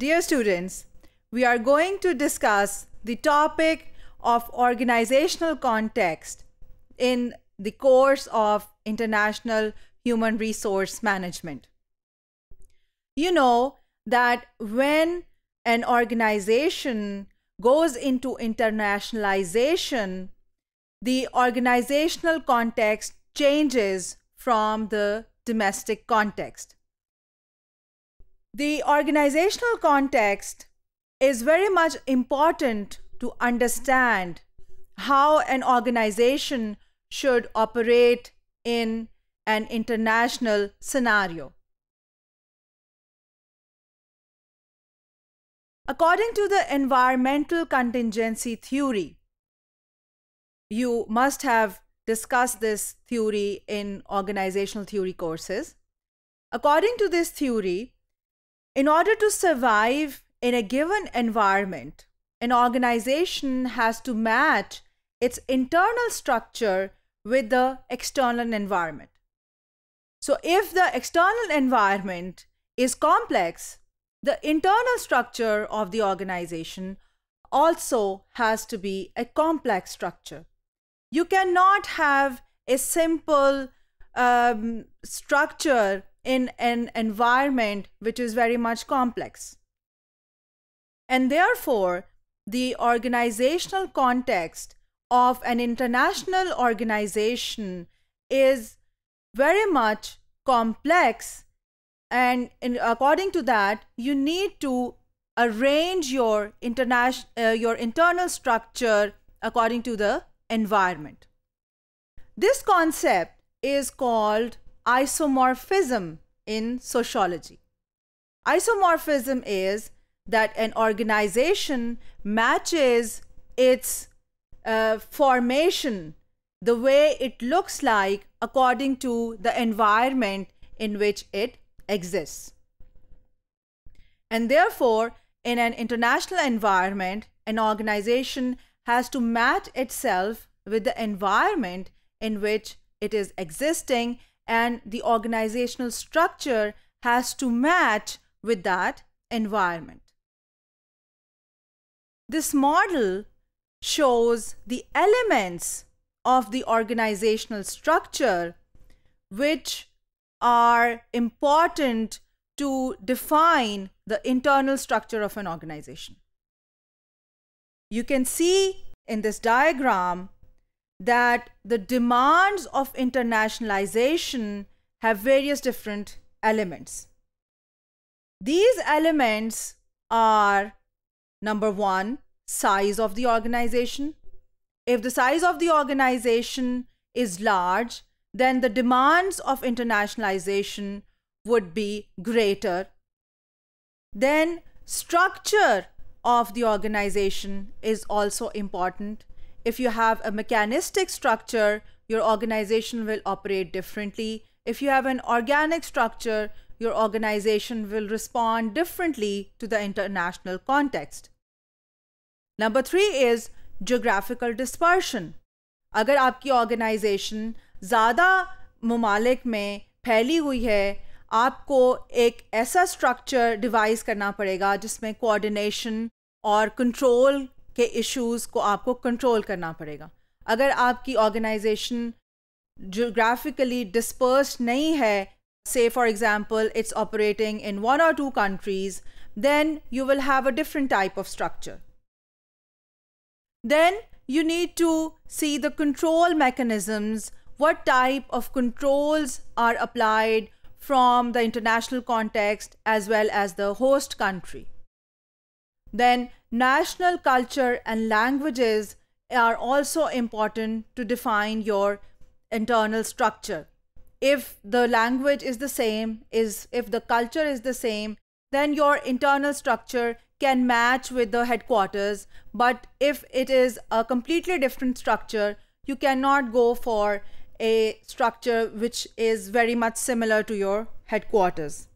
Dear students, we are going to discuss the topic of organizational context in the course of International Human Resource Management. You know that when an organization goes into internationalization, the organizational context changes from the domestic context. The organizational context is very much important to understand how an organization should operate in an international scenario. According to the environmental contingency theory, you must have discussed this theory in organizational theory courses. According to this theory, in order to survive in a given environment, an organization has to match its internal structure with the external environment. So, if the external environment is complex, the internal structure of the organization also has to be a complex structure. You cannot have a simple um, structure in an environment which is very much complex. And therefore, the organizational context of an international organization is very much complex. And in, according to that, you need to arrange your, international, uh, your internal structure according to the environment. This concept is called isomorphism in sociology. Isomorphism is that an organization matches its uh, formation, the way it looks like, according to the environment in which it exists. And therefore, in an international environment, an organization has to match itself with the environment in which it is existing and the organizational structure has to match with that environment. This model shows the elements of the organizational structure which are important to define the internal structure of an organization. You can see in this diagram that the demands of internationalization have various different elements. These elements are number one, size of the organization. If the size of the organization is large, then the demands of internationalization would be greater. Then structure of the organization is also important. If you have a mechanistic structure, your organization will operate differently. If you have an organic structure, your organization will respond differently to the international context. Number three is geographical dispersion. अगर आपकी organisation ज़्यादा ममालिक में फैली हुई है आपको एक ऐसा स्ट्रक्चर डिवाइस करना पड़ेगा जिसमें कोऑर्डिनेशन और कंट्रोल के इश्यूज को आपको कंट्रोल करना पड़ेगा अगर आपकी ऑर्गेनाइजेशन ज्योग्राफिकली डिस्पर्स नहीं है say for example it's operating in one और two countries then you will have a different type of structure then you need to see the control mechanisms what type of controls are applied from the international context as well as the host country then national culture and languages are also important to define your internal structure. If the language is the same, is if the culture is the same, then your internal structure can match with the headquarters. But if it is a completely different structure, you cannot go for a structure which is very much similar to your headquarters.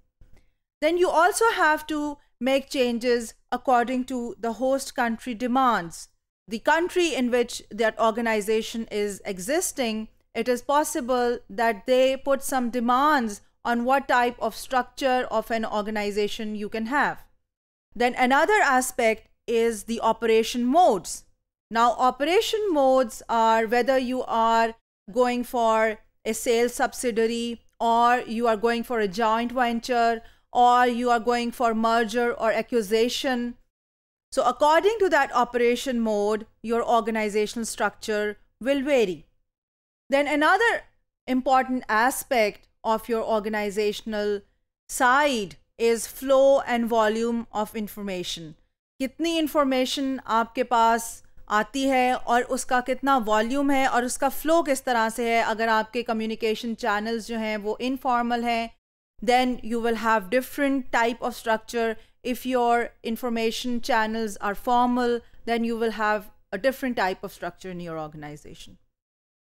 Then you also have to make changes according to the host country demands. The country in which that organization is existing, it is possible that they put some demands on what type of structure of an organization you can have. Then another aspect is the operation modes. Now, operation modes are whether you are going for a sales subsidiary or you are going for a joint venture or you are going for merger or acquisition. So according to that operation mode, your organizational structure will vary. Then another important aspect of your organizational side is flow and volume of information. Kitni information aapke paas aati hai aur uska kitna volume hai aur uska flow kis tarah se hai agar aapke communication channels jo hain wo informal hain then you will have different type of structure if your information channels are formal then you will have a different type of structure in your organization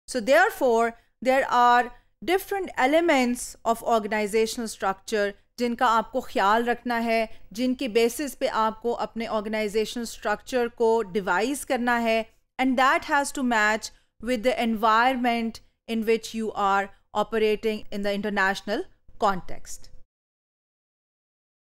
so therefore there are different elements of organizational structure जिनका आपको ख्याल रखना है जिनके basis पे आपको अपने organisation structure को डिवाइस करना है and that has to match with the environment in which you are operating in the international context.